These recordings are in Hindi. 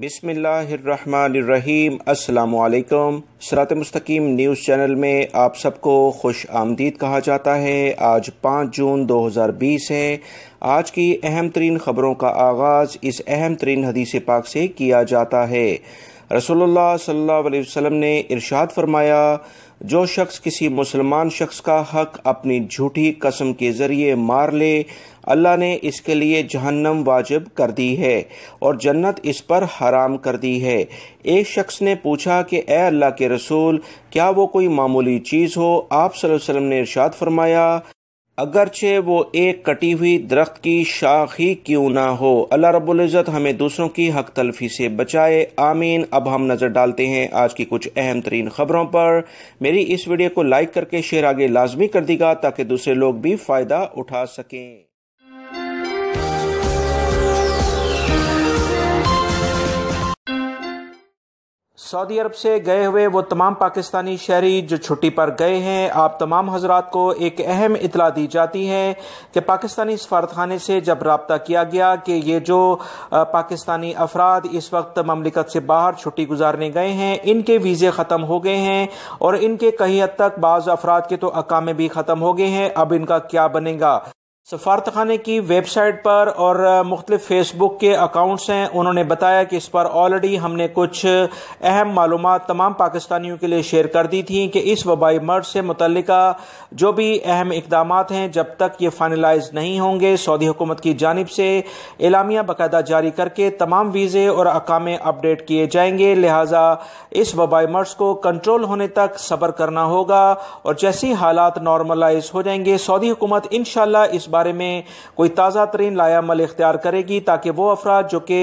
बिसमीम अल्लाम सरात मस्तकीम न्यूज़ चैनल में आप सबको खुश आमदीद कहा जाता है आज 5 जून 2020 है आज की अहम तरीन ख़बरों का आगाज़ इस अहम तरीन हदीस पाक से किया जाता है रसोल्ला सल्लल्लाहु ने इरशाद फरमाया जो शख्स किसी मुसलमान शख्स का हक अपनी झूठी कसम के ज़रिए मार ले अल्लाह ने इसके लिए जहन्नम वाजिब कर दी है और जन्नत इस पर हराम कर दी है एक शख्स ने पूछा कि ए अल्लाह के रसूल क्या वो कोई मामूली चीज़ हो आप वसल्लम ने इरशाद फरमाया अगरचे वो एक कटी हुई दरख्त की शाख ही क्यों ना हो अल्लाह रबुल्ज़त हमें दूसरों की हक तलफी से बचाए आमीन अब हम नज़र डालते हैं आज की कुछ अहम तरीन खबरों पर मेरी इस वीडियो को लाइक करके शेयर आगे लाजमी कर देगा ताकि दूसरे लोग भी फ़ायदा उठा सकें सऊदी अरब से गए हुए वो तमाम पाकिस्तानी शहरी जो छुट्टी पर गए हैं आप तमाम हजरात को एक अहम इतला दी जाती है कि पाकिस्तानी सफारतखाने से जब रबता किया गया कि ये जो पाकिस्तानी अफराद इस वक्त ममलिकत से बाहर छुट्टी गुजारने गए हैं इनके वीज़े ख़त्म हो गए हैं और इनके कहीं हद तक बाज़ अफराद के तो अकामे भी ख़त्म हो गए हैं अब इनका क्या बनेगा सफारत खाने की वेबसाइट पर और मुख्तलिफ फेसबुक के अकाउंट्स हैं उन्होंने बताया कि इस पर ऑलरेडी हमने कुछ अहम मालूम तमाम पाकिस्तानियों के लिए शेयर कर दी थी कि इस वबाई मर्ज से मुतल जो भी अहम इकदाम हैं जब तक ये फाइनलाइज नहीं होंगे सऊदी हुकूमत की जानब से इलामिया बाकायदा जारी करके तमाम वीज़े और अकामे अपडेट किए जाएंगे लिहाजा इस वबाई मर्ज को कंट्रोल होने तक सब्र करना होगा और जैसी हालात नॉर्मलाइज हो जाएंगे सऊदी हुकूमत इन इस बारे में कोई ताज़ा तरीन लाया इख्तियार करेगी ताकि वह अफराद जो कि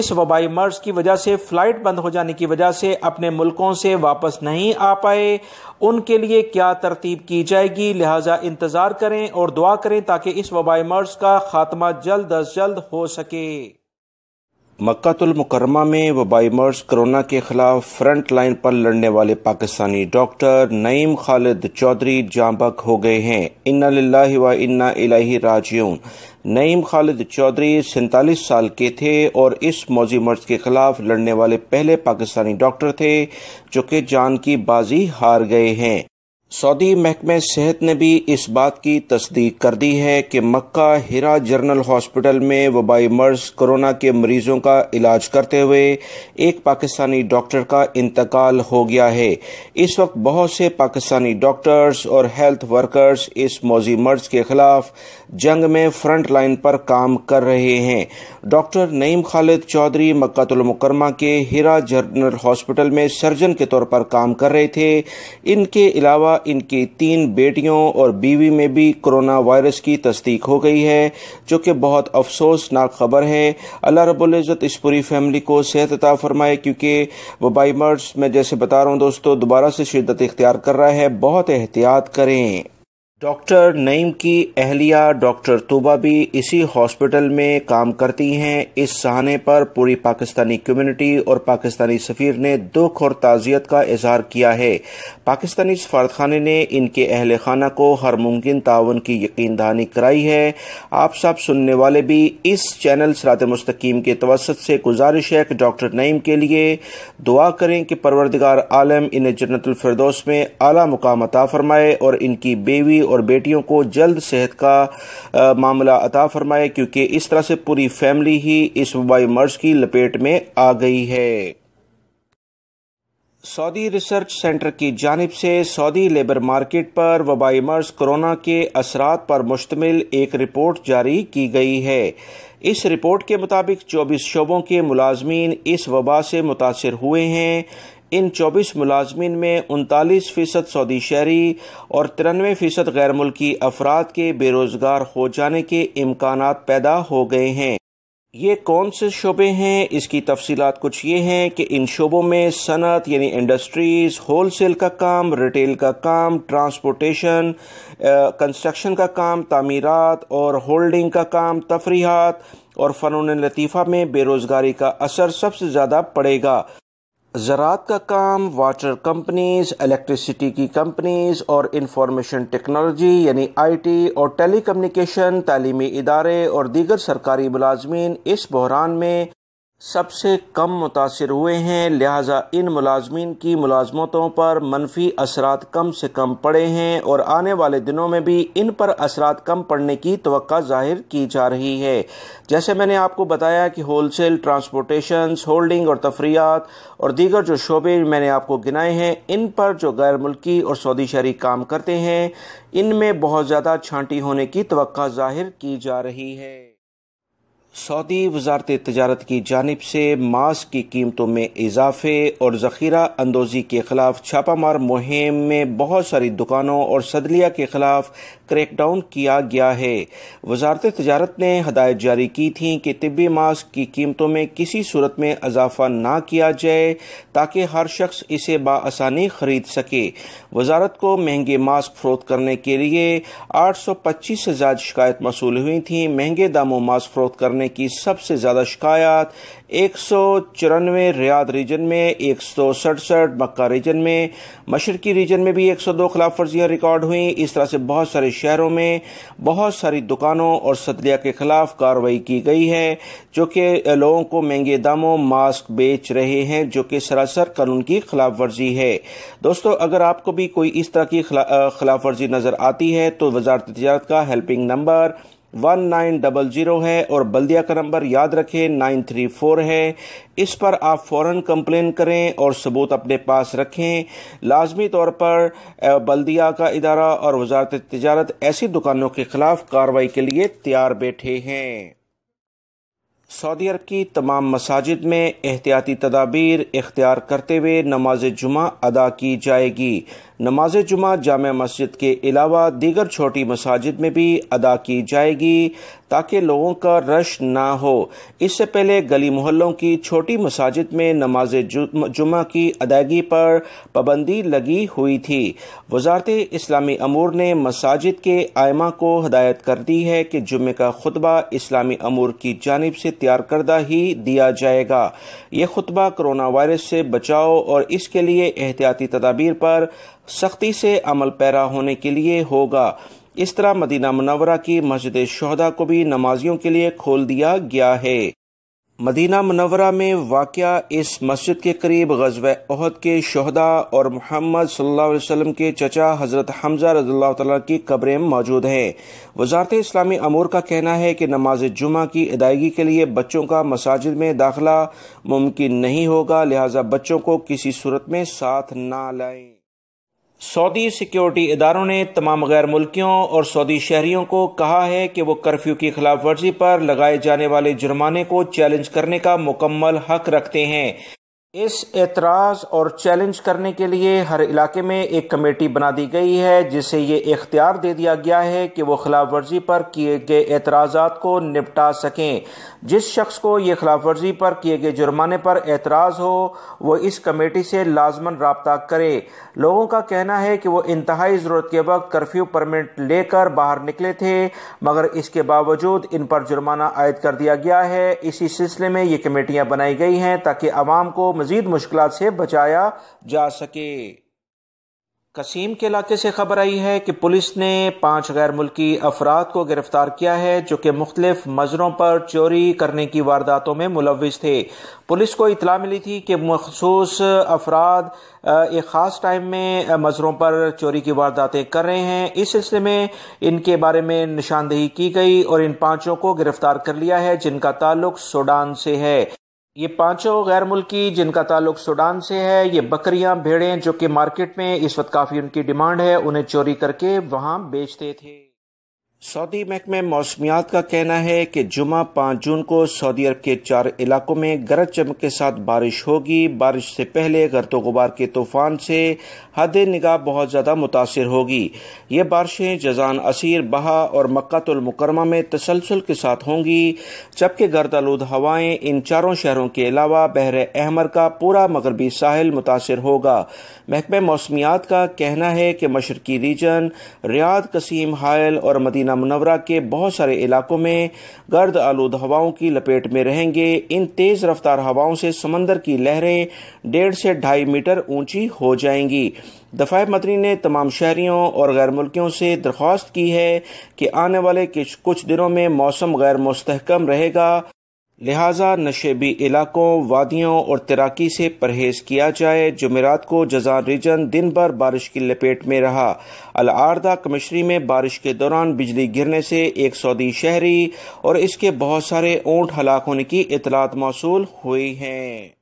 इस वबाई मर्ज की वजह से फ़्लाइट बंद हो जाने की वजह से अपने मुल्कों से वापस नहीं आ पाए उनके लिए क्या तरतीब की जाएगी लिहाजा इंतज़ार करें और दुआ करें ताकि इस वबाई मर्ज का खात्मा जल्द अज जल्द हो सके मक्तुलमकरमा में वबाई मर्ज कोरोना के खिलाफ फ्रंट लाइन पर लड़ने वाले पाकिस्तानी डॉक्टर नईम खालिद चौधरी जांबक हो गए हैं इन्ना ला व इन्ना इलाही राजियून नईम खालिद चौधरी सैतालीस साल के थे और इस मौजी मर्ज के खिलाफ लड़ने वाले पहले पाकिस्तानी डॉक्टर थे जो कि जान की बाजी हार गए हैं सऊदी महकमे सेहत ने भी इस बात की तस्दीक कर दी है कि मक्का हिरा जनरल हॉस्पिटल में वबाई मर्ज कोरोना के मरीजों का इलाज करते हुए एक पाकिस्तानी डॉक्टर का इंतकाल हो गया है इस वक्त बहुत से पाकिस्तानी डॉक्टर्स और हेल्थ वर्कर्स इस मौजी मर्ज के खिलाफ जंग में फ्रंट लाइन पर काम कर रहे हैं डॉक्टर नईम खालिद चौधरी मक्कातुलमकरमा के हिरा जनरल हॉस्पिटल में सर्जन के तौर पर काम कर रहे थे इनके अलावा इनकी तीन बेटियों और बीवी में भी कोरोना वायरस की तस्दीक हो गई है जो कि बहुत अफसोसनाक खबर है अल्लाह रबुल्ज़त इस पूरी फैमिली को सेहत अता फरमाए क्योंकि वबाई मर्ज मैं जैसे बता रहा हूँ दोस्तों दोबारा से शिदत इख्तियार कर रहा है बहुत एहतियात करें डॉक्टर नईम की अहलिया डॉक्टर तोबा भी इसी हॉस्पिटल में काम करती हैं इस सहाने पर पूरी पाकिस्तानी कम्युनिटी और पाकिस्तानी सफ़ीर ने दुख और ताज़ियत का इजहार किया है पाकिस्तानी सफारतखाने ने इनके अहल खाना को हर मुमकिन ताउन की यकीन दहानी कराई है आप सब सुनने वाले भी इस चैनल सरात मस्तकीम के तवसत से गुजारिश है कि डॉक्टर नईम के लिए दुआ करें कि परवरदिगार आलम इन्हें जन्नतफरदोस में अला मुकाम अता फरमाए और इनकी बेवी और बेटियों को जल्द सेहत का मामला अता फरमाए क्योंकि इस तरह से पूरी फैमिली ही इस वबाई मर्ज की लपेट में आ गई है सऊदी रिसर्च सेंटर की जानब से सऊदी लेबर मार्केट पर वबाई मर्ज कोरोना के असरात पर मुश्तमिल एक रिपोर्ट जारी की गई है इस रिपोर्ट के मुताबिक 24 शोबों के मुलाजमीन इस वबा से मुतासर हुए हैं इन 24 मुलाजमीन में उनतालीस फ़ीसद सऊदी शहरी और तिरानवे फ़ीसद गैर मुल्की अफराद के बेरोज़गार हो जाने के इम्कान पैदा हो गए हैं ये कौन से शोबे हैं इसकी तफसीत कुछ ये हैं कि इन शोबों में सनत यानी इंडस्ट्रीज़ होल सेल का काम रिटेल का काम ट्रांसपोर्टेशन कंस्ट्रक्शन का काम तमीरत और होल्डिंग का काम तफरीहत और फ़नून लतीफ़ा में बेरोज़गारी का असर सबसे ज़्यादा पड़ेगा ज़रात का काम वाटर कंपनीज इलेक्ट्रिसिटी की कंपनीज और इंफॉर्मेशन टेक्नोलॉजी यानी आई टी और टेली टेलीकम्युनिकेशन तालीमी इदारे और दीगर सरकारी मुलाजमी इस बहरान में सबसे कम मुतासर हुए हैं लिहाजा इन मुलाजमीन की मुलाजमतों पर मनफी असरा कम से कम पड़े हैं और आने वाले दिनों में भी इन पर असरात कम पड़ने की तो ज़ाहिर की जा रही है जैसे मैंने आपको बताया कि होल सेल ट्रांसपोर्टेशन होल्डिंग और तफरियात और दीगर जो शोबे मैंने आपको गिनाए हैं इन पर जो गैर मुल्की और सऊदी शहरी काम करते हैं इनमें बहुत ज़्यादा छांटी होने की तो ज़ाहिर की जा रही है सऊदी वजारत तजारत की जानब से मास्क की कीमतों में इजाफे और ज़ख़ीरा अंदोज़ी के ख़िलाफ़ छापामार मुहिम में बहुत सारी दुकानों और सदलिया के ख़िलाफ़ क्रैकडाउन किया गया है वजारत तजारत ने हदायत जारी की थी कि तबी मास्क की कीमतों में किसी सूरत में इजाफा न किया जाए ताकि हर शख्स इसे बसानी ख़रीद सके वजारत को महंगे मास्क फरोख करने के लिए आठ सौ पच्चीस से ज़्यादा शिकायत मसूल हुई थी महंगे दामों मास्क फरोख करने करने की सबसे ज़्यादा शिकायत एक सौ चौरानवे रियाद रीजन में एक सौ सड़सठ मक्का रीजन में मशरकी रीजन में भी एक सौ दो खिलाफ वर्जियां रिकॉर्ड हुई इस तरह से बहुत सारे शहरों में बहुत सारी दुकानों और सदलिया के खिलाफ कार्रवाई की गई है जो कि लोगों को महंगे दामों मास्क बेच रहे हैं जो कि सरासर कानून की खिलाफ वर्जी है दोस्तों अगर आपको भी कोई इस तरह की खिलाफ वर्जी नज़र आती है तो वजारत तजारत का helping number one nine double zero है और बल्दिया का नंबर याद रखें नाइन थ्री फोर है इस पर आप फौरन कंप्लेन करें और सबूत अपने पास रखें लाजमी तौर पर बल्दिया का इदारा और वजारत तजारत ऐसी दुकानों के खिलाफ कार्रवाई के लिए तैयार बैठे हैं सऊदी अरब की तमाम मसाजिद में एहतियाती तदाबीर इख्तियार करते हुए नमाज जुमा अदा की जाएगी नमाज जुमा जाम मस्जिद के अलावा दीगर छोटी मसाजिद में भी अदा की जाएगी ताकि लोगों का रश ना हो इससे पहले गली मोहल्लों की छोटी मसाजिद में नमाज जुमा की अदायगी पर पाबंदी लगी हुई थी वजारत इस्लामी अमूर ने मसाजिद के आयमा को हदायत कर दी है कि जुमे का खुतबा इस्लामी अमूर की जानब से तैयार करदा ही दिया जाएगा यह खुतबा कोरोना वायरस से बचाव और इसके लिए एहतियाती तदाबीर पर सख्ती से अमल पैरा होने के लिए होगा इस तरह मदीना मनवरा की मस्जिद शहदा को भी नमाजियों के लिए खोल दिया गया है मदीना मनवरा में वाक़ इस मस्जिद के करीब गजब अहद के शहदा और मोहम्मद सल्लल्लाहु वसल्लम के चचा हज़रत हमजा रजील्ला तला की कब्रें मौजूद हैं वजारत इस्लामी अमूर का कहना है कि नमाज जुमा की अदायगी के लिए बच्चों का मसाजिद में दाखिला मुमकिन नहीं होगा लिहाजा बच्चों को किसी सूरत में साथ ना लाएं सऊदी सिक्योरिटी इदारों ने तमाम गैर मुल्कियों और सऊदी शहरियों को कहा है कि वो कर्फ्यू की खिलाफ वर्जी पर लगाए जाने वाले जुर्माने को चैलेंज करने का मुकम्मल हक रखते हैं इस एतराज़ और चैलेंज करने के लिए हर इलाके में एक कमेटी बना दी गई है जिसे ये इख्तियार दे दिया गया है कि वो खिलाफ वर्जी पर किए गए एतराज़ा को निपटा सकें जिस शख्स को ये खिलाफ वर्जी पर किए गए जुर्माने पर एतराज़ हो वो इस कमेटी से लाजमन रबता करे लोगों का कहना है कि वो इंतहाई ज़रूरत के वक्त कर्फ्यू परमिट लेकर बाहर निकले थे मगर इसके बावजूद इन पर जुर्माना आयद कर दिया गया है इसी सिलसिले में ये कमेटियाँ बनाई गई हैं ताकि आवाम को मजीद मुश्किल से बचाया जा सके कसीम के इलाके से खबर आई है कि पुलिस ने पांच गैर मुल्की अफराद को गिरफ्तार किया है जो कि मुख्तलिफ मजरों पर चोरी करने की वारदातों में मुलविस थे पुलिस को इतला मिली थी कि मखसूस अफराद एक ख़ास टाइम में मजरों पर चोरी की वारदातें कर रहे हैं इस सिलसिले में इनके बारे में निशानदेही की गई और इन पांचों को गिरफ्तार कर लिया है जिनका ताल्लुक सोडान से है ये पांचों गैर मुल्की जिनका ताल्लुक सूडान से है ये बकरियां भेड़ें जो कि मार्केट में इस वक्त काफ़ी उनकी डिमांड है उन्हें चोरी करके वहां बेचते थे सऊदी महकमे मौसमियात का कहना है कि जुमा पांच जून को सऊदी अरब के चार इलाकों में गरज चमक के साथ बारिश होगी बारिश से पहले गर्द गुबार के तूफान से हद निगाह बहुत ज़्यादा मुतासर होगी ये बारिशें जजान असीर बहा और मक्तुलमकरमा में तसलसल के साथ होंगी जबकि गर्द आलूद हवाएं इन चारों शहरों के अलावा बहर अहमर का पूरा मगरबी साहिल मुतासर होगा महकमे मौसमियात का कहना है कि मशरकी रीजन रियाद कसीम हायल और मदीना मदीना मुनवरा के बहुत सारे इलाकों में गर्द आलूद हवाओं की लपेट में रहेंगे इन तेज़ रफ्तार हवाओं से समंदर की लहरें डेढ़ से ढाई मीटर ऊंची हो जाएंगी दफाए मदनी ने तमाम शहरियों और गैर मुल्कियों से दरख्वास्त की है कि आने वाले कुछ दिनों में मौसम गैर मुस्तकम रहेगा लिहाजा नशेबी इलाकों वादियों और तैराकी से परहेज किया जाए जमेरात को जजान रीजन दिन भर बारिश की लपेट में रहा अलआरदा कमिश्री में बारिश के दौरान बिजली गिरने से एक सऊदी शहरी और इसके बहुत सारे ऊंट हलाक होने की इतलात मौसू हुई हैं